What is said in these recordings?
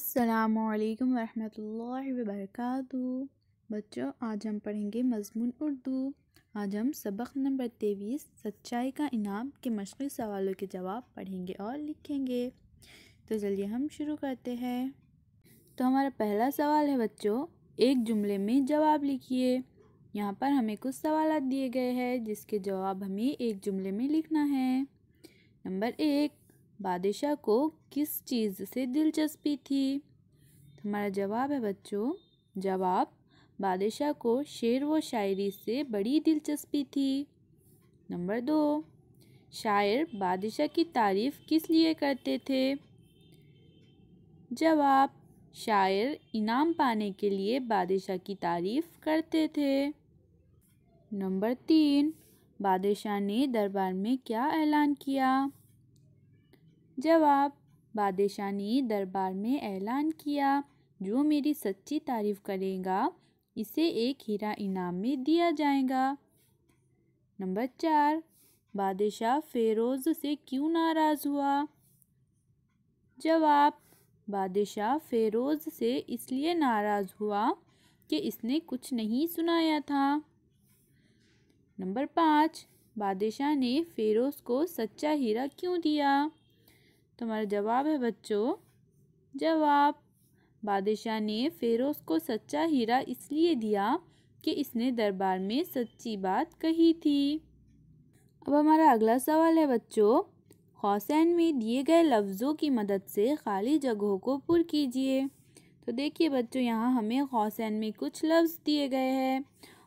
असलकम वरहमतुल्लाहि वबरकातु बच्चों आज हम पढ़ेंगे मजमून उर्दू आज हम सबक नंबर तेईस सच्चाई का इनाम के मशक़ सवालों के जवाब पढ़ेंगे और लिखेंगे तो चलिए हम शुरू करते हैं तो हमारा पहला सवाल है बच्चों एक जुमले में जवाब लिखिए यहाँ पर हमें कुछ सवाल दिए गए हैं जिसके जवाब हमें एक जुमले में लिखना है नंबर एक बादशाह को किस चीज़ से दिलचस्पी थी हमारा जवाब है बच्चों जवाब बादशाह को शेर व शायरी से बड़ी दिलचस्पी थी नंबर दो शायर बादशाह की तारीफ़ किस लिए करते थे जवाब शायर इनाम पाने के लिए बादशाह की तारीफ़ करते थे नंबर तीन बादशाह ने दरबार में क्या ऐलान किया जवाब बादशाह ने दरबार में ऐलान किया जो मेरी सच्ची तारीफ करेगा इसे एक हीरा इनाम में दिया जाएगा नंबर चार बादशाह फेरोज़ से क्यों नाराज़ हुआ जवाब बादशाह फेरोज़ से इसलिए नाराज़ हुआ कि इसने कुछ नहीं सुनाया था नंबर पाँच बादशाह ने फेरोज़ को सच्चा हीरा क्यों दिया तो हमारा जवाब है बच्चों जवाब बादशाह ने फेरोज को सच्चा हीरा इसलिए दिया कि इसने दरबार में सच्ची बात कही थी अब हमारा अगला सवाल है बच्चों हौसैन में दिए गए लफ्ज़ों की मदद से खाली जगहों को पुर कीजिए तो देखिए बच्चों यहाँ हमें हौसैन में कुछ लफ्ज़ दिए गए हैं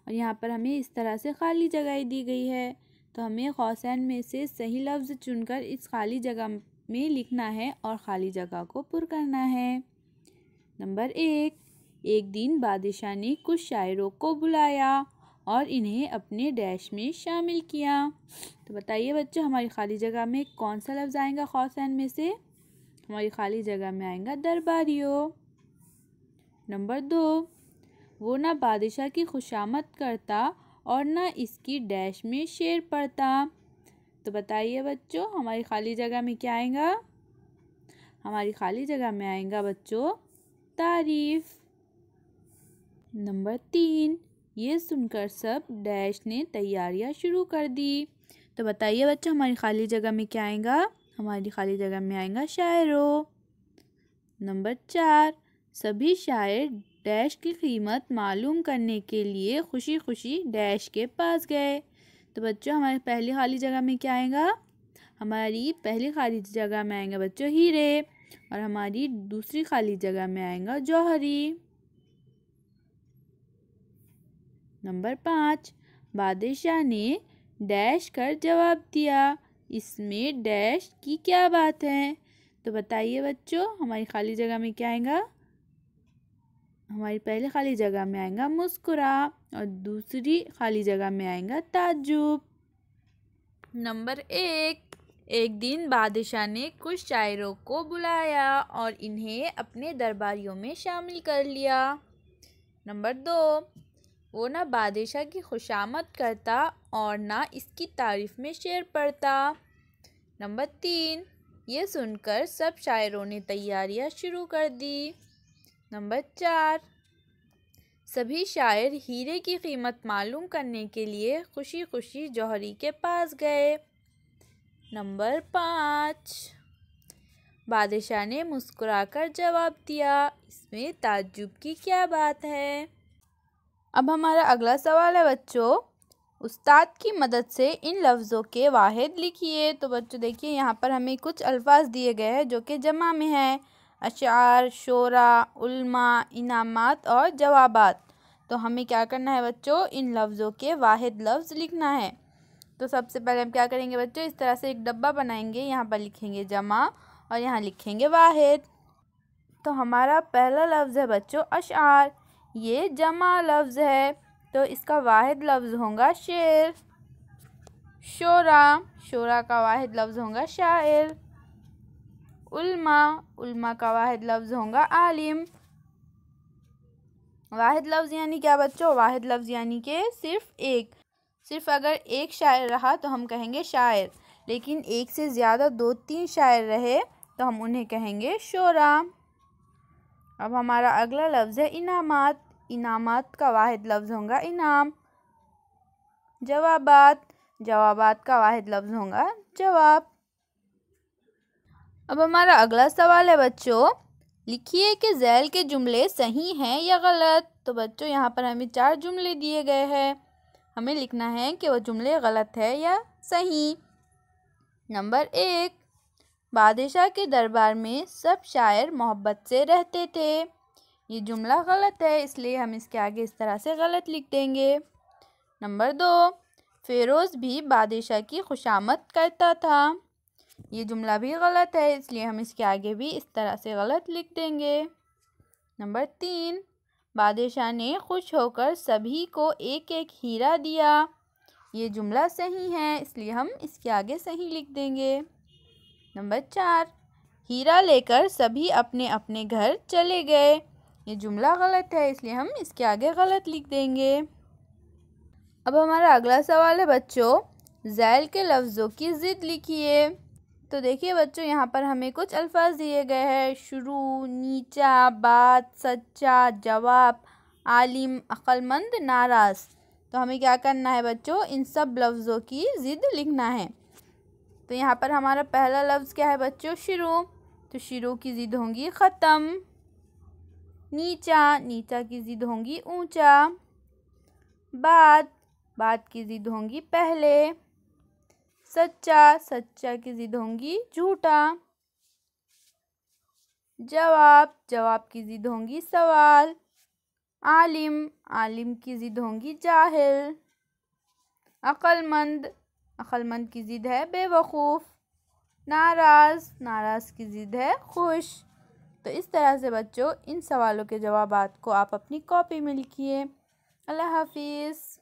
और यहाँ पर हमें इस तरह से खाली जगह दी गई है तो हमें हौसैन में से सही लफ्ज़ चुनकर इस खाली जगह में लिखना है और खाली जगह को पुर करना है नंबर एक एक दिन बादशाह ने कुछ शायरों को बुलाया और इन्हें अपने डैश में शामिल किया तो बताइए बच्चों हमारी खाली जगह में कौन सा लफ्ज़ आएगा खौसैन में से हमारी खाली जगह में आएगा दरबारियों नंबर दो वो ना बादशाह की खुशामद करता और ना इसकी डैश में शेर पड़ता तो बताइए बच्चों हमारी खाली जगह में क्या आएगा हमारी खाली जगह में आएगा बच्चों तारीफ नंबर तीन ये सुनकर सब डैश ने तैयारियां शुरू कर दी तो बताइए बच्चों हमारी खाली जगह में क्या आएगा हमारी खाली जगह में आएगा शायरों नंबर चार सभी शायर डैश की कीमत मालूम करने के लिए खुशी खुशी डैश के पास गए तो बच्चों हमारे पहली खाली जगह में क्या आएगा हमारी पहली खाली जगह में आएगा बच्चों हीरे और हमारी दूसरी खाली जगह में आएगा जौहरी नंबर पाँच बादशाह ने डैश कर जवाब दिया इसमें डैश की क्या बात है तो बताइए बच्चों हमारी खाली जगह में क्या आएगा हमारी पहले खाली जगह में आएगा मुस्कुरा और दूसरी खाली जगह में आएगा ताजुब नंबर एक एक दिन बादशाह ने कुछ शायरों को बुलाया और इन्हें अपने दरबारियों में शामिल कर लिया नंबर दो वो ना बादशाह की खुशामद करता और ना इसकी तारीफ में शेर पढ़ता नंबर तीन ये सुनकर सब शायरों ने तैयारियां शुरू कर दी नंबर चार सभी शायर हीरे की कीमत मालूम करने के लिए खुशी खुशी जौहरी के पास गए नंबर पाँच बादशाह ने मुस्कुराकर जवाब दिया इसमें ताज्जुब की क्या बात है अब हमारा अगला सवाल है बच्चों उस्ताद की मदद से इन लफ्ज़ों के वाहिद लिखिए तो बच्चों देखिए यहाँ पर हमें कुछ अल्फाज दिए गए हैं जो कि जमा में है अशार शोरा उल्मा इनामात और जवाबात तो हमें क्या करना है बच्चों इन लफ्ज़ों के वाहिद लफ्ज़ लिखना है तो सबसे पहले हम क्या करेंगे बच्चों इस तरह से एक डब्बा बनाएंगे यहाँ पर लिखेंगे जमा और यहाँ लिखेंगे वाहिद तो हमारा पहला लफ्ज़ है बच्चों अशार ये जमा लफ्ज़ है तो इसका वाहिद लफ्ज़ होगा शेर शोरा शोरा का वाहिद लफ्ज़ होगा शायर उल्मा उल्मा का वाहिद लफ्ज़ होगा आलिम वाहिद लफ्ज़ यानी क्या बच्चों वाहिद लफ्ज़ यानी कि सिर्फ एक सिर्फ अगर एक शायर रहा तो हम कहेंगे शायर लेकिन एक से ज़्यादा दो तीन शायर रहे तो हम उन्हें कहेंगे शोरा अब हमारा अगला लफ्ज़ है इनामात इनामात का वाहिद लफ्ज़ होगा इनाम जवाबात जवाबात का वाहिद लफ्ज़ होगा जवाब अब हमारा अगला सवाल है बच्चों लिखिए कि जैल के जुमले सही हैं या गलत तो बच्चों यहाँ पर हमें चार जुमले दिए गए हैं हमें लिखना है कि वो जुमले गलत है या सही नंबर एक बादशाह के दरबार में सब शायर मोहब्बत से रहते थे ये जुमला गलत है इसलिए हम इसके आगे इस तरह से गलत लिख देंगे नंबर दो फेरोज़ भी बादशाह की खुशामद करता था ये जुमला भी गलत है इसलिए हम इसके आगे भी इस तरह से गलत लिख देंगे नंबर तीन बादशाह ने खुश होकर सभी को एक एक हीरा दिया ये जुमला सही है इसलिए हम इसके आगे सही लिख देंगे नंबर चार हीरा लेकर सभी अपने अपने घर चले गए ये जुमला गलत है इसलिए हम इसके आगे गलत लिख देंगे अब हमारा अगला सवाल है बच्चों जैल के लफ्ज़ों की ज़िद लिखिए तो देखिए बच्चों यहाँ पर हमें कुछ अल्फाज दिए गए हैं शुरू नीचा बात सच्चा जवाब आलिम अक्लमंद नाराज तो हमें क्या करना है बच्चों इन सब लफ्ज़ों की ज़िद लिखना है तो यहाँ पर हमारा पहला लफ्ज़ क्या है बच्चों शुरू तो शुरू की ज़िद होंगी ख़त्म नीचा नीचा की ज़िद होंगी ऊंचा बात बात की ज़िद होंगी पहले सच्चा सच्चा की जिद होंगी झूठा जवाब जवाब की जिद होंगी सवाल आलिम आलिम की जिद होंगी जाहिल अक्लमंद अकलमंद की ज़िद है बेवकूफ़ नाराज़ नाराज़ की ज़िद है खुश तो इस तरह से बच्चों इन सवालों के जवाब को आप अपनी कॉपी में लिखिए अल्लाह हाफिज़